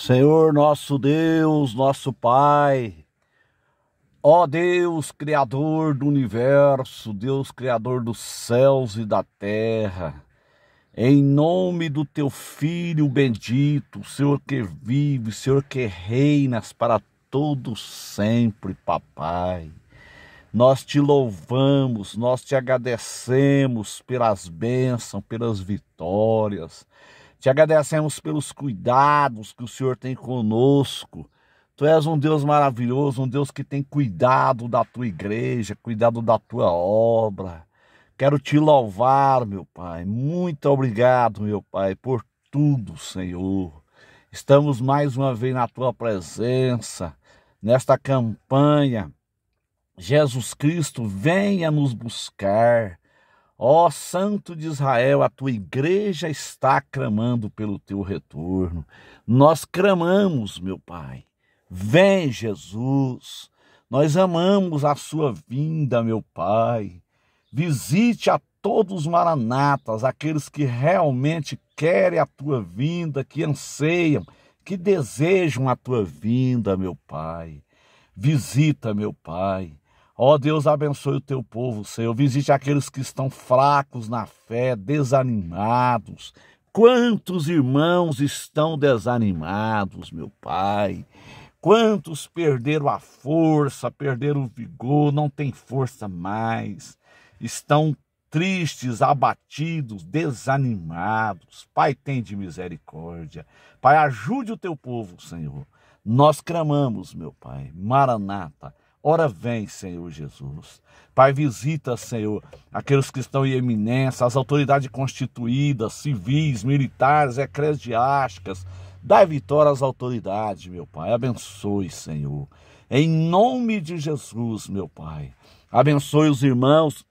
Senhor nosso Deus, nosso Pai, ó Deus Criador do universo, Deus Criador dos céus e da terra, em nome do teu Filho bendito, Senhor que vive, Senhor que reinas para todos sempre, papai. Nós te louvamos, nós te agradecemos pelas bênçãos, pelas vitórias. Te agradecemos pelos cuidados que o Senhor tem conosco. Tu és um Deus maravilhoso, um Deus que tem cuidado da tua igreja, cuidado da tua obra. Quero te louvar, meu Pai. Muito obrigado, meu Pai, por tudo, Senhor. Estamos mais uma vez na tua presença, nesta campanha Jesus Cristo, venha nos buscar. Ó oh, Santo de Israel, a tua igreja está clamando pelo teu retorno. Nós clamamos, meu Pai. Vem, Jesus. Nós amamos a sua vinda, meu Pai. Visite a todos os maranatas, aqueles que realmente querem a tua vinda, que anseiam, que desejam a tua vinda, meu Pai. Visita, meu Pai Ó oh, Deus, abençoe o teu povo, Senhor. Visite aqueles que estão fracos na fé, desanimados. Quantos irmãos estão desanimados, meu Pai? Quantos perderam a força, perderam o vigor, não tem força mais. Estão tristes, abatidos, desanimados. Pai, tem de misericórdia. Pai, ajude o teu povo, Senhor. Nós clamamos, meu Pai. Maranata Ora vem, Senhor Jesus. Pai, visita, Senhor, aqueles que estão em eminência, as autoridades constituídas, civis, militares, eclesiásticas. Dá vitória às autoridades, meu Pai. Abençoe, Senhor. Em nome de Jesus, meu Pai. Abençoe os irmãos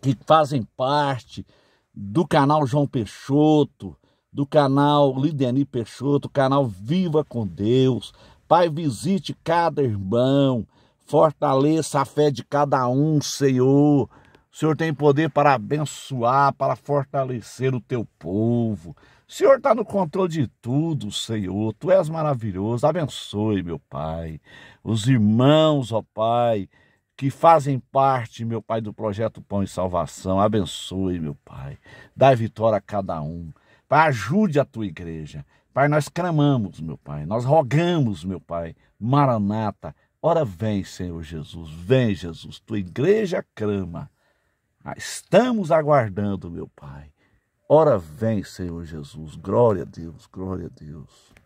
que fazem parte do canal João Peixoto, do canal Lideni Peixoto, canal Viva com Deus. Pai, visite cada irmão Fortaleça a fé de cada um, Senhor. O Senhor tem poder para abençoar, para fortalecer o teu povo. O Senhor está no controle de tudo, Senhor. Tu és maravilhoso. Abençoe, meu Pai. Os irmãos, ó Pai, que fazem parte, meu Pai, do projeto Pão e Salvação. Abençoe, meu Pai. Dá vitória a cada um. Pai, ajude a tua igreja. Pai, nós clamamos, meu Pai. Nós rogamos, meu Pai. Maranata Ora, vem, Senhor Jesus, vem, Jesus, tua igreja clama. Ah, estamos aguardando, meu Pai. Ora, vem, Senhor Jesus, glória a Deus, glória a Deus.